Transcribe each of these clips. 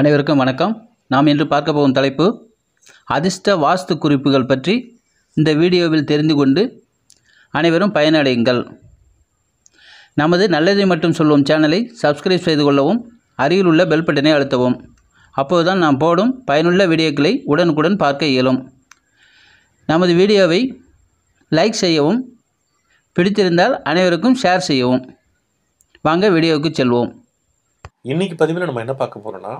அனைவருக்கும் வணக்கம் நாம் இன்று பார்க்க போகும் தலைப்பு அதிர்ஷ்ட வாஸ்து குறிப்புகள் பற்றி இந்த வீடியோவில் தெரிந்து கொண்டு அனைவரும் பயனடையுங்கள் நமது நல்லதை மட்டும் சொல்லும் சேனலை சப்ஸ்கிரைப் செய்து கொள்ளவும் அருகில் உள்ள பெல் பட்டனை அழுத்தவும் அப்போதுதான் நாம் போடும் பயனுள்ள வீடியோக்களை உடனுக்குடன் பார்க்க இயலும் நமது வீடியோவை லைக் செய்யவும் பிடித்திருந்தால் அனைவருக்கும் ஷேர் செய்யவும் வாங்க வீடியோவுக்கு செல்வோம் இன்றைக்கி பதிவில் நம்ம என்ன பார்க்க போகிறோன்னா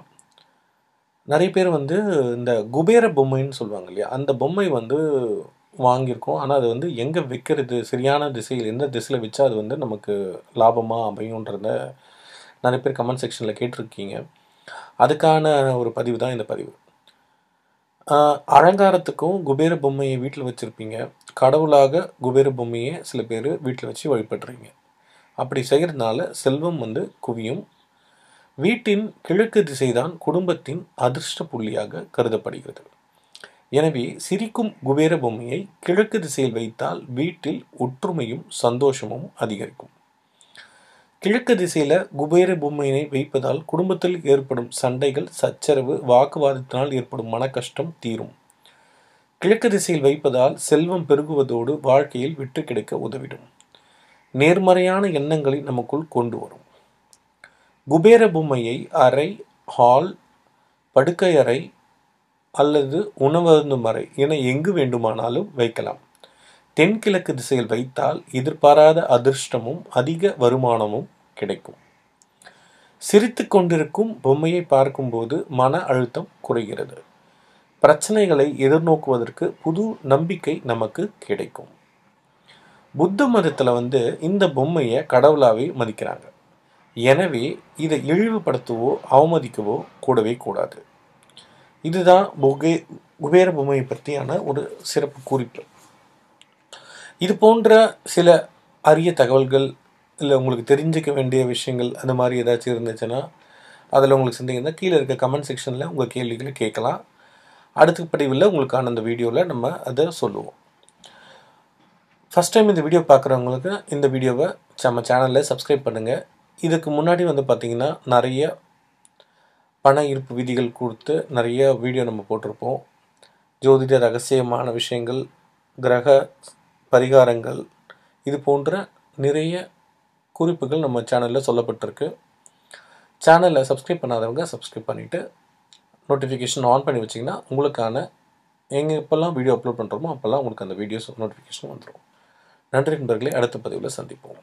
நிறைய பேர் வந்து இந்த குபேர பொம்மைன்னு சொல்லுவாங்க இல்லையா அந்த பொம்மை வந்து வாங்கியிருக்கோம் ஆனால் அது வந்து எங்கே விற்கிறது சரியான திசையில் எந்த திசையில் விற்றா அது வந்து நமக்கு லாபமாக அமையுன்றத நிறைய பேர் கமெண்ட் செக்ஷனில் கேட்டிருக்கீங்க அதுக்கான ஒரு பதிவு தான் இந்த பதிவு அலங்காரத்துக்கும் குபேர பொம்மையை வீட்டில் வச்சுருப்பீங்க கடவுளாக குபேர பொம்மையை சில பேர் வீட்டில் வச்சு வழிபடுறீங்க அப்படி செய்கிறதுனால செல்வம் வந்து குவியும் வீட்டின் கிழக்கு திசைதான் குடும்பத்தின் அதிர்ஷ்ட புள்ளியாக கருதப்படுகிறது எனவே சிரிக்கும் குபேர பொம்மையை கிழக்கு திசையில் வைத்தால் வீட்டில் ஒற்றுமையும் சந்தோஷமும் அதிகரிக்கும் கிழக்கு திசையில் குபேர பொம்மையினை வைப்பதால் குடும்பத்தில் ஏற்படும் சண்டைகள் சச்சரவு வாக்குவாதத்தினால் ஏற்படும் மனக்கஷ்டம் தீரும் கிழக்கு திசையில் வைப்பதால் செல்வம் பெருகுவதோடு வாழ்க்கையில் விட்டு கிடைக்க உதவிடும் நேர்மறையான எண்ணங்களை நமக்குள் கொண்டு வரும் குபேர பொம்மையை அறை ஹால் படுக்கையறை அல்லது உணவருந்தும் அறை என எங்கு வேண்டுமானாலும் வைக்கலாம் தென்கிழக்கு திசையில் வைத்தால் எதிர்பாராத அதிர்ஷ்டமும் அதிக வருமானமும் கிடைக்கும் சிரித்து கொண்டிருக்கும் பொம்மையை பார்க்கும்போது மன அழுத்தம் குறைகிறது பிரச்சனைகளை எதிர்நோக்குவதற்கு புது நம்பிக்கை நமக்கு கிடைக்கும் புத்த மதத்தில் வந்து இந்த பொம்மையை கடவுளாகவே மதிக்கிறாங்க எனவே இதை இழிவுபடுத்தவோ அவமதிக்கவோ கூடவே கூடாது இதுதான் புகே குபேர பொம்மையை பற்றியான ஒரு சிறப்பு குறிப்பு இது போன்ற சில அரிய தகவல்கள் இல்லை உங்களுக்கு தெரிஞ்சிக்க வேண்டிய விஷயங்கள் அந்த மாதிரி ஏதாச்சும் இருந்துச்சுன்னா அதில் உங்களுக்கு சந்தேகம்னா கீழே இருக்க கமெண்ட் செக்ஷனில் உங்கள் கேள்விகளை கேட்கலாம் அடுத்த படிவில் உங்களுக்கான அந்த வீடியோவில் நம்ம அதை சொல்லுவோம் ஃபஸ்ட் டைம் இந்த வீடியோ பார்க்குறவங்களுக்கு இந்த வீடியோவை நம்ம சேனலில் சப்ஸ்கிரைப் பண்ணுங்கள் இதுக்கு முன்னாடி வந்து பார்த்திங்கன்னா நிறைய பண இருப்பு விதிகள் கொடுத்து நிறைய வீடியோ நம்ம போட்டிருப்போம் ஜோதிட ரகசியமான விஷயங்கள் கிரக பரிகாரங்கள் இது போன்ற நிறைய குறிப்புகள் நம்ம சேனலில் சொல்லப்பட்டிருக்கு சேனலில் சப்ஸ்கிரைப் பண்ணாதவங்க சப்ஸ்கிரைப் பண்ணிவிட்டு நோட்டிஃபிகேஷன் ஆன் பண்ணி வச்சிங்கன்னா உங்களுக்கான எங்கே எப்போல்லாம் வீடியோ அப்லோட் பண்ணுறோமோ அப்போல்லாம் உங்களுக்கு அந்த வீடியோஸ் நோட்டிஃபிகேஷன் வந்துடும் நன்றி நண்பர்களே அடுத்த பதிவில் சந்திப்போம்